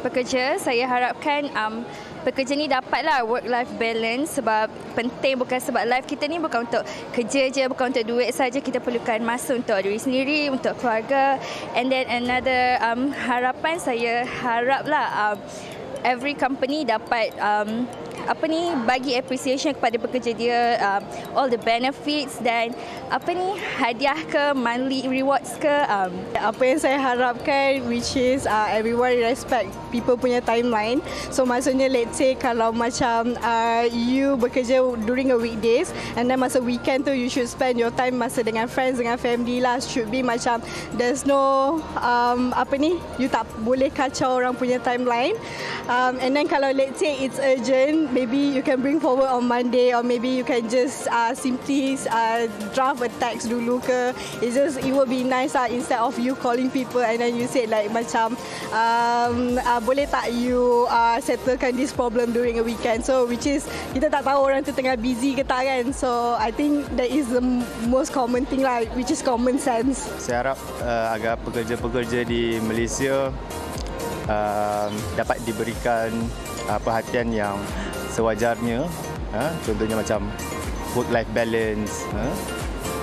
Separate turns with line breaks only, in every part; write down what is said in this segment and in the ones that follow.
pekerja, saya harapkan um, pekerja ni dapatlah work-life balance sebab penting bukan sebab life
kita ni bukan untuk kerja je, bukan untuk duit saja kita perlukan masa untuk diri sendiri, untuk keluarga. And then another um, harapan saya haraplah um, every company dapat um, apa ni bagi appreciation kepada pekerja dia um,
all the benefits dan apa ni hadiah ke monthly rewards ke um. apa yang saya harapkan which is uh, everyone respect people punya timeline so maksudnya let's say kalau macam uh, you bekerja during a weekdays and then masa weekend tu you should spend your time masa dengan friends dengan family lah should be macam there's no um, apa ni you tak boleh kacau orang punya timeline um, and then kalau let's say it's urgent maybe you can bring forward on Monday or maybe you can just uh, simply uh, draft a text dulu ke. It just it will be nice ah uh, instead of you calling people and then you said like macam um, uh, boleh tak you uh, settlekan this problem during a weekend. So which is kita tak tahu orang tu tengah busy ke tak kan. So I think that is the most common thing lah like, which is common sense. Saya harap uh, agar pekerja-pekerja di Malaysia Uh, dapat diberikan uh, perhatian yang sewajarnya. Ha? Contohnya macam food life balance, ha?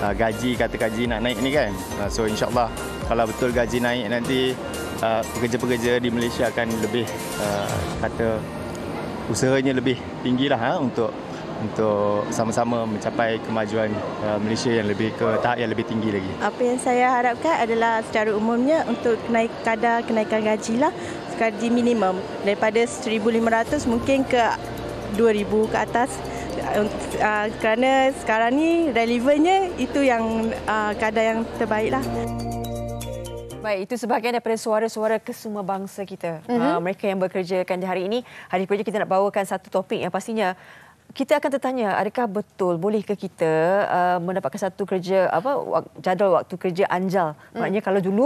ha? gaji kata gaji nak naik ni kan. Ha, so insyaallah kalau betul gaji naik nanti ha, pekerja-pekerja di Malaysia akan lebih kata usahanya lebih tinggi lah ha? untuk untuk sama-sama mencapai kemajuan uh, Malaysia yang lebih ke tahap yang lebih tinggi lagi. Apa yang saya harapkan adalah secara umumnya untuk naik kadar kenaikan gaji lah gaji minimum daripada 1500 mungkin ke 2000 ke atas uh, kerana sekarang ni relevannya itu yang uh, kadar yang terbaiklah. Baik, itu sebahagian daripada suara-suara kesemua bangsa kita. Mm-hmm. Uh, mereka yang bekerja kan hari ini. Hari ini kita nak bawakan satu topik yang pastinya kita akan tertanya adakah betul boleh ke kita uh, mendapatkan satu kerja apa jadual waktu kerja anjal hmm. maknanya kalau dulu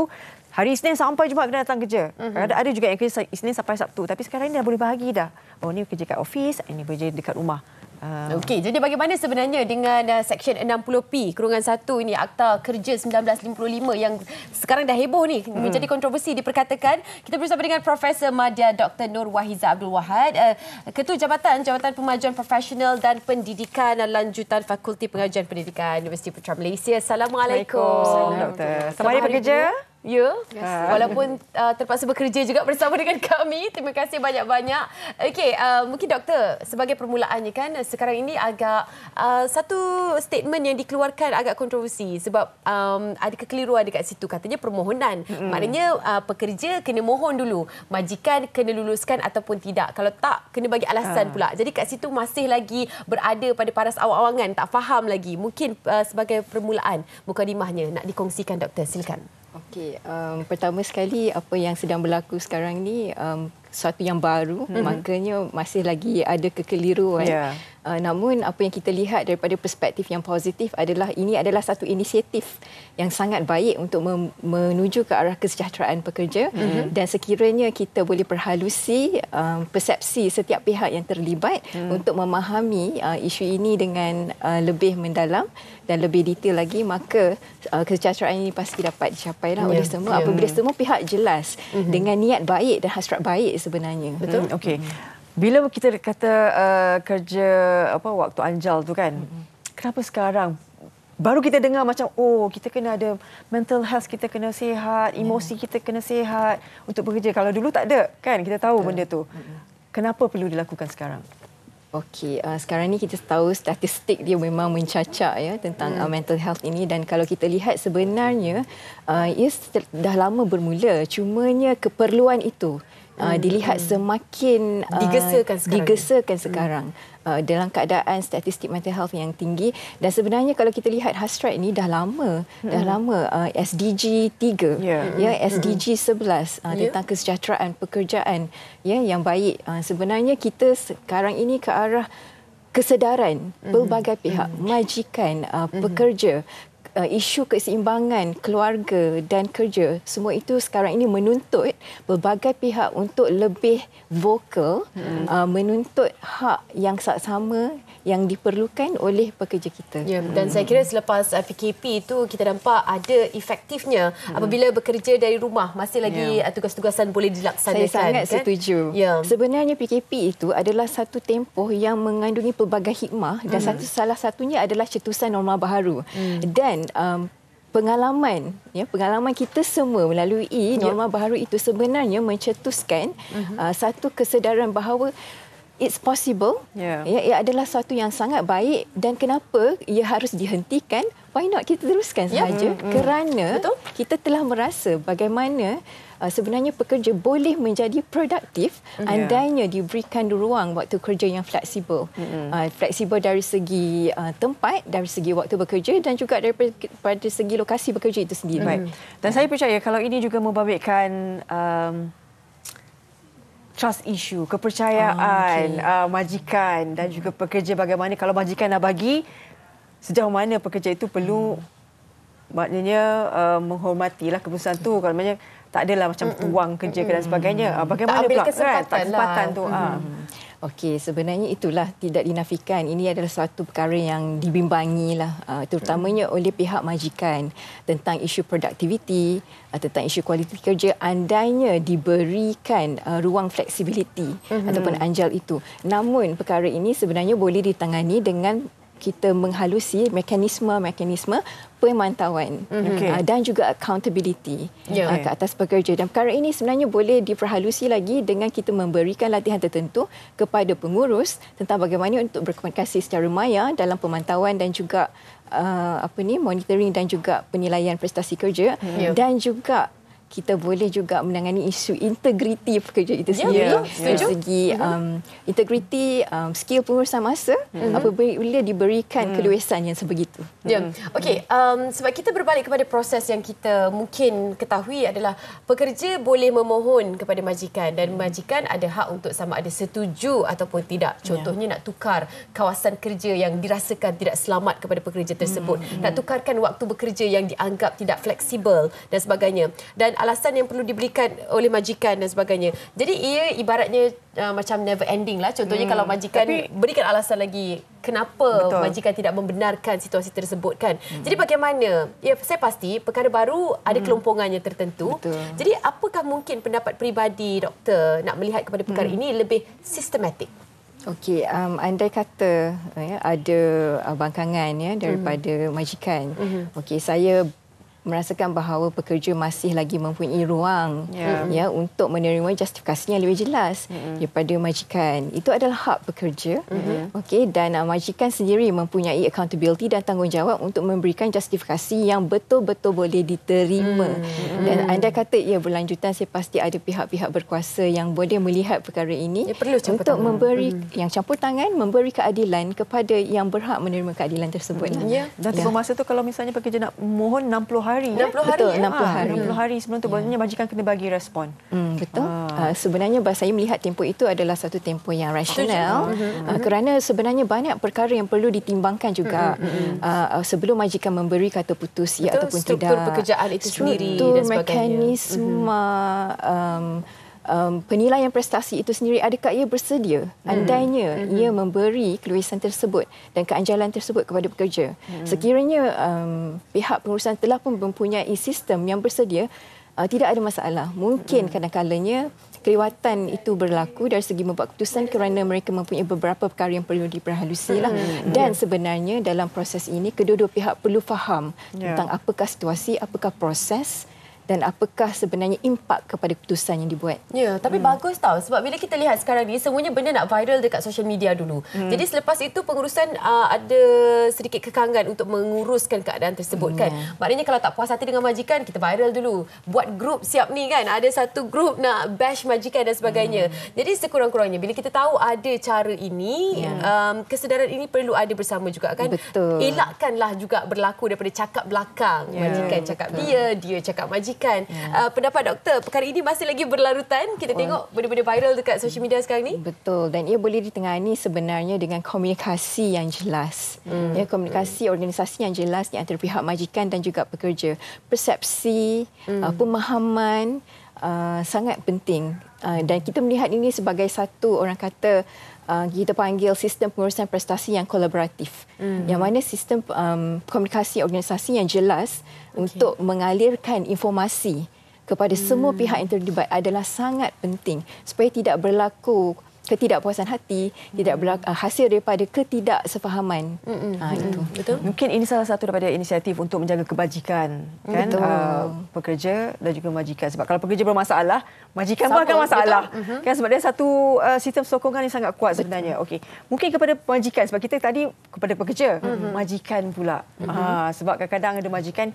hari Isnin sampai Jumaat kena datang kerja hmm. ada ada juga yang kerja Isnin sampai Sabtu tapi sekarang ni dah boleh bahagi dah oh ni kerja kat office ini kerja dekat rumah Uh. Okey,
jadi bagaimana sebenarnya dengan uh, Seksyen 60P, kurungan 1 ini, Akta Kerja 1955 yang sekarang dah heboh ni, hmm. menjadi kontroversi diperkatakan. Kita bersama dengan Profesor Madya Dr. Nur Wahiza Abdul Wahad, uh, Ketua Jabatan Jabatan Pemajuan Profesional dan Pendidikan Lanjutan Fakulti Pengajian Pendidikan Universiti Putra Malaysia. Assalamualaikum. Assalamualaikum. Selamat pagi kerja. Dia. Ya. Yes. Walaupun uh, terpaksa bekerja juga bersama dengan kami. Terima kasih banyak-banyak. Okey, uh, mungkin doktor sebagai permulaannya kan sekarang ini agak uh, satu statement yang dikeluarkan agak kontroversi sebab um, ada kekeliruan dekat situ katanya permohonan. Mm-hmm. Maknanya uh, pekerja kena mohon dulu, majikan kena luluskan ataupun tidak. Kalau tak kena bagi alasan uh. pula. Jadi kat situ masih lagi berada pada paras awang-awangan, tak faham lagi. Mungkin uh, sebagai permulaan mukadimahnya nak dikongsikan doktor. Silakan. Okey,
um, pertama sekali apa yang sedang berlaku sekarang ni um, suatu yang baru, mm-hmm. maknanya masih lagi ada kekeliruan. Yeah. Uh, namun apa yang kita lihat daripada perspektif yang positif adalah ini adalah satu inisiatif yang sangat baik untuk menuju ke arah kesejahteraan pekerja mm-hmm. dan sekiranya kita boleh perhalusi uh, persepsi setiap pihak yang terlibat mm. untuk memahami uh, isu ini dengan uh, lebih mendalam dan lebih detail lagi maka uh, kesejahteraan ini pasti dapat dicapai lah yeah. oleh semua yeah. apabila semua pihak jelas mm-hmm. dengan niat baik dan hasrat baik sebenarnya betul mm. okey
mm bila kita kata uh, kerja apa waktu anjal tu kan mm-hmm. kenapa sekarang baru kita dengar macam oh kita kena ada mental health kita kena sihat mm. emosi yeah. kita kena sihat untuk bekerja kalau dulu tak ada kan kita tahu yeah. benda tu mm-hmm. kenapa perlu dilakukan sekarang Okey, uh, sekarang ni kita tahu statistik dia memang
mencacat ya tentang hmm. uh, mm. mental health ini dan kalau kita lihat sebenarnya uh, ia dah lama bermula cumanya keperluan itu uh, dilihat hmm. semakin uh, digesakan sekarang. Digesakan hmm. Uh, dalam keadaan statistik mental health yang tinggi dan sebenarnya kalau kita lihat hashtag ini dah lama mm-hmm. dah hmm. lama uh, SDG 3 ya yeah. yeah, SDG mm-hmm. 11 uh, yeah. tentang kesejahteraan pekerjaan ya yeah, yang baik uh, sebenarnya kita sekarang ini ke arah kesedaran mm-hmm. pelbagai pihak mm-hmm. majikan uh, pekerja uh, isu keseimbangan keluarga dan kerja semua itu sekarang ini menuntut berbagai pihak untuk lebih vokal hmm. uh, menuntut hak yang sama yang diperlukan oleh pekerja
kita. Ya, dan hmm. saya kira selepas PKP uh, itu kita nampak ada efektifnya hmm. apabila bekerja dari rumah masih ya. lagi ya. tugas-tugasan boleh dilaksanakan. Saya sangat kan? setuju.
Ya. Sebenarnya PKP itu adalah satu tempoh yang mengandungi pelbagai hikmah dan hmm. satu salah satunya adalah cetusan norma baharu. Hmm. Dan um, pengalaman ya pengalaman kita semua melalui ya. norma ya. baharu itu sebenarnya mencetuskan uh-huh. uh, satu kesedaran bahawa it's possible. Yeah. Ia, ya, ia adalah satu yang sangat baik dan kenapa ia harus dihentikan? Why not kita teruskan yeah. Ya. saja? Mm-hmm. Kerana Betul? kita telah merasa bagaimana uh, sebenarnya pekerja boleh menjadi produktif yeah. andainya diberikan ruang waktu kerja yang fleksibel. Mm-hmm. Uh, fleksibel dari segi uh, tempat,
dari segi waktu bekerja dan juga daripada segi lokasi bekerja itu sendiri. Mm-hmm. Dan yeah. saya percaya kalau ini juga membabitkan um, trust issue, kepercayaan ah, okay. uh, ah, majikan dan hmm. juga pekerja bagaimana kalau majikan dah bagi sejauh mana pekerja itu perlu hmm. maknanya uh, menghormatilah keputusan tu kalau macam tak adalah macam hmm, hmm. tuang kerja hmm. dan sebagainya uh, bagaimana tak ambil pula kan, kesempatan kan? kesempatan lah. tu hmm. uh.
Okey, sebenarnya itulah tidak dinafikan. Ini adalah satu perkara yang dibimbangi lah, uh, terutamanya hmm. oleh pihak majikan tentang isu produktiviti, uh, tentang isu kualiti kerja andainya diberikan uh, ruang fleksibiliti mm-hmm. ataupun anjal itu. Namun perkara ini sebenarnya boleh ditangani dengan kita menghalusi mekanisme-mekanisme pemantauan mhm. ah, okay. uh, dan juga accountability ah, yeah. uh, ke atas pekerja. Dan perkara ini sebenarnya boleh diperhalusi lagi dengan kita memberikan latihan tertentu kepada pengurus tentang bagaimana untuk berkomunikasi secara maya dalam pemantauan dan juga uh, apa ni monitoring dan juga penilaian prestasi kerja yeah. dan juga kita boleh juga menangani isu integriti pekerja itu ya, sendiri yeah, yeah. dari segi mm-hmm. um, integriti um, skill pengurusan masa mm-hmm. apabila diberikan mm. keluasan yang sebegitu. Ya. Yeah. Okey,
um, sebab kita berbalik kepada proses yang kita mungkin ketahui adalah pekerja boleh memohon kepada majikan dan majikan ada hak untuk sama ada setuju ataupun tidak. Ya. Contohnya yeah. nak tukar kawasan kerja yang dirasakan tidak selamat kepada pekerja tersebut, mm-hmm. nak tukarkan waktu bekerja yang dianggap tidak fleksibel dan sebagainya. Dan alasan yang perlu diberikan oleh majikan dan sebagainya. Jadi ia ibaratnya uh, macam never ending lah. Contohnya hmm. kalau majikan Tapi, berikan alasan lagi kenapa betul. majikan tidak membenarkan situasi tersebut kan. Hmm. Jadi bagaimana? Ya saya pasti perkara baru ada hmm. kelompongannya tertentu. Betul. Jadi apakah mungkin pendapat peribadi doktor nak melihat kepada perkara hmm. ini lebih sistematik?
Okey, um, andai kata ya, ada uh, bangkangan ya, daripada mm majikan. Mm-hmm. Okey, saya merasakan bahawa pekerja masih lagi mempunyai ruang yeah. Mm, ya untuk menerima justifikasi yang lebih jelas mm-hmm. daripada majikan. Itu adalah hak pekerja. Mm-hmm. mm-hmm. Okey dan uh, majikan sendiri mempunyai accountability dan tanggungjawab untuk memberikan justifikasi yang betul-betul boleh diterima. Mm. Mm-hmm. Dan anda kata ia berlanjutan saya pasti ada pihak-pihak berkuasa yang boleh melihat perkara ini ya, perlu untuk tangan. memberi mm-hmm. yang campur tangan memberi keadilan kepada yang berhak menerima keadilan tersebut. Mm-hmm. Ya. Dan tiba
ya. masa tu kalau misalnya pekerja nak mohon 60 hari hari. 60 ya? hari. Betul, ya? 60 ah, hari. 60 hari sebelum tu yeah. maksudnya majikan kena bagi respon.
Hmm, betul. Ah. Uh, sebenarnya saya melihat tempoh itu adalah satu tempoh yang rasional. Uh, kerana sebenarnya banyak perkara yang perlu ditimbangkan juga. Uh, sebelum majikan memberi kata putus ya ataupun struktur tidak. Struktur pekerjaan itu struktur sendiri dan sebagainya. Struktur mekanisme... Uh-huh. Um, um, penilaian prestasi itu sendiri adakah ia bersedia hmm. andainya hmm. ia memberi keluasan tersebut dan keanjalan tersebut kepada pekerja hmm. sekiranya um, pihak pengurusan telah pun mempunyai sistem yang bersedia uh, tidak ada masalah mungkin hmm. kadang kadangnya kelewatan itu berlaku dari segi membuat keputusan kerana mereka mempunyai beberapa perkara yang perlu diperhalusi lah hmm. dan ya. sebenarnya dalam proses ini kedua-dua pihak perlu faham yeah. tentang apakah situasi apakah proses dan apakah sebenarnya impak kepada keputusan yang dibuat.
Ya, tapi hmm. bagus tau sebab bila kita lihat sekarang ni semuanya benda nak viral dekat social media dulu. Hmm. Jadi selepas itu pengurusan uh, ada sedikit kekangan untuk menguruskan keadaan tersebut hmm. kan. Ya. Maknanya kalau tak puas hati dengan majikan kita viral dulu. Buat grup siap ni kan. Ada satu grup nak bash majikan dan sebagainya. Hmm. Jadi sekurang-kurangnya bila kita tahu ada cara ini hmm. um, kesedaran ini perlu ada bersama juga kan. Betul. Elakkanlah juga berlaku daripada cakap belakang. Yeah. Majikan cakap Betul. dia, dia cakap majikan pastikan. Yeah. Uh, pendapat doktor, perkara ini masih lagi berlarutan. Kita tengok benda-benda viral dekat social media sekarang ni.
Betul. Dan ia boleh ditengani sebenarnya dengan komunikasi yang jelas. Mm. Ya, komunikasi mm. organisasi yang jelas di antara pihak majikan dan juga pekerja. Persepsi, mm. uh, pemahaman uh, sangat penting. Uh, dan kita melihat ini sebagai satu orang kata Ah, kita panggil sistem pengurusan prestasi yang kolaboratif. hmm Yang mana sistem um, komunikasi organisasi yang jelas okay. untuk mengalirkan informasi kepada hmm. semua pihak yang terlibat adalah sangat penting supaya tidak berlaku ketidakpuasan hati mm-hmm. tidak hmm. berlaku, uh, ah, hasil daripada ketidaksefahaman mm-hmm. ha, itu
betul
mungkin ini salah satu daripada inisiatif untuk menjaga kebajikan kan Uh, pekerja dan juga majikan sebab kalau pekerja bermasalah majikan Sama, pun akan masalah betul. Mm-hmm. kan sebab dia satu uh, sistem sokongan yang sangat kuat sebenarnya okey mungkin kepada majikan sebab kita tadi kepada pekerja mm-hmm. majikan pula mm-hmm. uh, sebab kadang-kadang ada majikan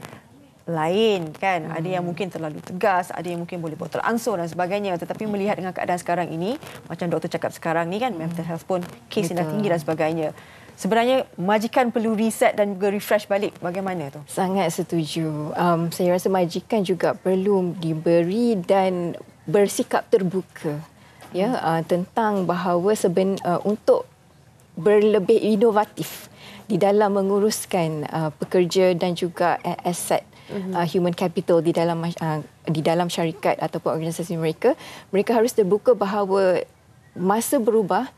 lain kan hmm. ada yang hmm. mungkin terlalu tegas ada yang mungkin boleh buat teransur dan sebagainya tetapi hmm. melihat dengan keadaan sekarang ini macam doktor cakap sekarang ni kan hmm. mental health pun kes yang dah tinggi dan sebagainya Sebenarnya majikan perlu reset dan juga refresh balik bagaimana tu?
Sangat setuju. Um, saya rasa majikan juga perlu diberi dan bersikap terbuka ya hmm. uh, tentang bahawa seben uh, untuk berlebih inovatif di dalam menguruskan uh, pekerja dan juga aset uh, mm-hmm. uh, human capital di dalam uh, di dalam syarikat ataupun organisasi mereka mereka harus terbuka bahawa masa berubah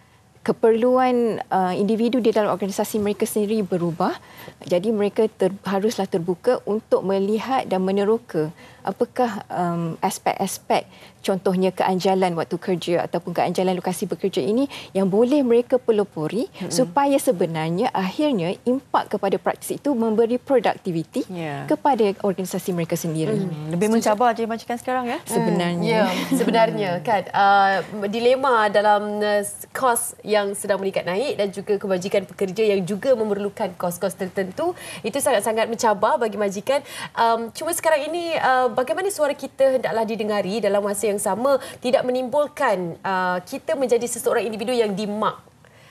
keperluan uh, individu di dalam organisasi mereka sendiri berubah jadi mereka ter, haruslah terbuka untuk melihat dan meneroka apakah um, aspek-aspek contohnya keanjalan waktu kerja ataupun keanjalan lokasi bekerja ini yang boleh mereka pelopori mm-hmm. supaya sebenarnya akhirnya impak kepada praktis itu memberi produktiviti yeah. kepada organisasi mereka sendiri.
Mm. Lebih mencabar je
macam sekarang ya. Sebenarnya. Mm. Yeah. Sebenarnya kan uh, dilema dalam eh, kos yang sedang meningkat naik dan juga kebajikan pekerja yang juga memerlukan kos-kos tertentu itu sangat-sangat mencabar bagi majikan. Um, cuma sekarang ini uh, bagaimana suara kita hendaklah didengari dalam masa yang sama tidak menimbulkan uh, kita menjadi seseorang individu yang dimak.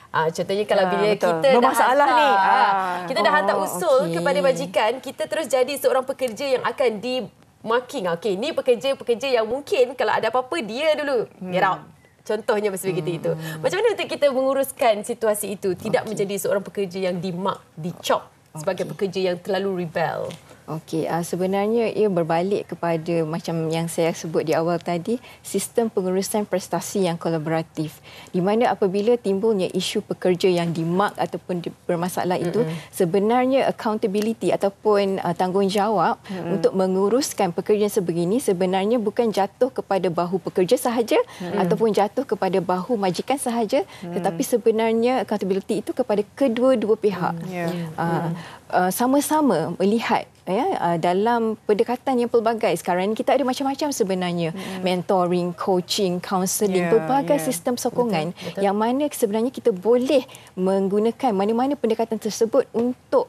Uh, contohnya kalau uh, bila ah, ah. kita dah hantar, ni. Uh, kita dah oh, hantar usul okay. kepada majikan, kita terus jadi seorang pekerja yang akan di marking. Okey, ni pekerja-pekerja yang mungkin kalau ada apa-apa dia dulu. Hmm. Get out. Contohnya macam begitu hmm. itu. Macam mana untuk kita menguruskan situasi itu tidak okay. menjadi seorang pekerja yang di mark, di chop sebagai okay. pekerja yang terlalu rebel.
Okey, uh, sebenarnya ia berbalik kepada macam yang saya sebut di awal tadi, sistem pengurusan prestasi yang kolaboratif. Di mana apabila timbulnya isu pekerja yang dimak ataupun di, bermasalah itu, mm-hmm. sebenarnya accountability ataupun uh, tanggungjawab mm-hmm. untuk menguruskan pekerja sebegini sebenarnya bukan jatuh kepada bahu pekerja sahaja mm-hmm. ataupun jatuh kepada bahu majikan sahaja, mm-hmm. tetapi sebenarnya accountability itu kepada kedua-dua pihak. Mm-hmm. Yeah. Uh, mm-hmm. uh, sama-sama melihat ya uh, dalam pendekatan yang pelbagai sekarang ini kita ada macam-macam sebenarnya hmm. mentoring coaching counselling, yeah, pelbagai yeah. sistem sokongan betul, betul. yang mana sebenarnya kita boleh menggunakan mana-mana pendekatan tersebut untuk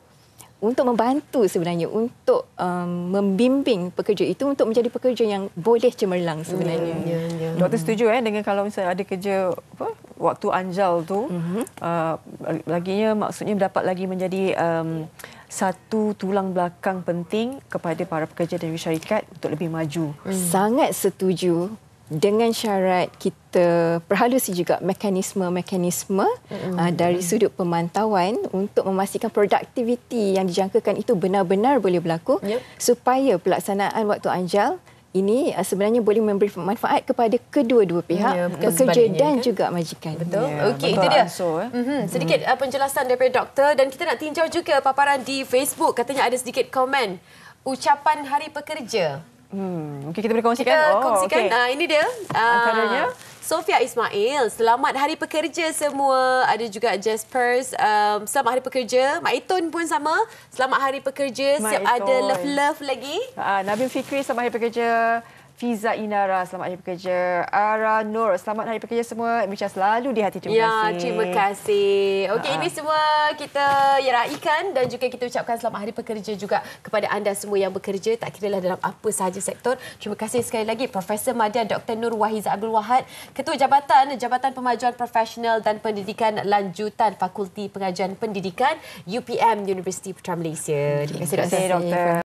untuk membantu sebenarnya untuk um, membimbing pekerja itu untuk menjadi pekerja
yang boleh cemerlang sebenarnya. Ya, ya, ya. Doktor hmm. setuju eh dengan kalau misalnya ada kerja apa waktu anjal tu uh-huh. uh, laginya maksudnya dapat lagi menjadi um, yeah satu tulang belakang penting kepada para pekerja dan syarikat untuk lebih maju.
Hmm. Sangat setuju dengan syarat kita perhalusi juga mekanisme-mekanisme hmm. Uh, dari sudut pemantauan untuk memastikan produktiviti yang dijangkakan itu benar-benar boleh berlaku yep. supaya pelaksanaan waktu anjal ini uh, sebenarnya boleh memberi manfaat kepada kedua-dua pihak ya, pekerja dan kan? juga majikan.
Betul. Ya, Okey, itu dia. Ansur,
eh? mm-hmm. Sedikit mm-hmm. penjelasan daripada doktor dan kita nak tinjau juga paparan di Facebook katanya ada sedikit komen ucapan hari pekerja.
Hmm, mungkin kita boleh kongsikan. Kita oh, kongsikan. Okay. Uh, ah,
ini dia. Uh, Antaranya Sofia Ismail, selamat hari pekerja semua. Ada juga Jaspers, um, selamat hari pekerja. Mak Itun pun sama, selamat hari pekerja. Siap ada love-love lagi. Uh, Nabil Fikri, selamat hari pekerja.
Fiza Inara, selamat hari pekerja. Ara Nur, selamat hari pekerja semua. Misha selalu di hati.
Terima ya, kasih. Ya, terima kasih. Okey, ha. ini semua kita yeraikan dan juga kita ucapkan selamat hari pekerja juga kepada anda semua yang bekerja, tak kira lah dalam apa sahaja sektor. Terima kasih sekali lagi Profesor Madya Dr. Nur Wahiza Abdul Wahad, Ketua Jabatan Jabatan Pemajuan Profesional dan Pendidikan Lanjutan Fakulti Pengajian Pendidikan UPM University Putra Malaysia. Terima kasih, Terima kasih
Dr. Dr.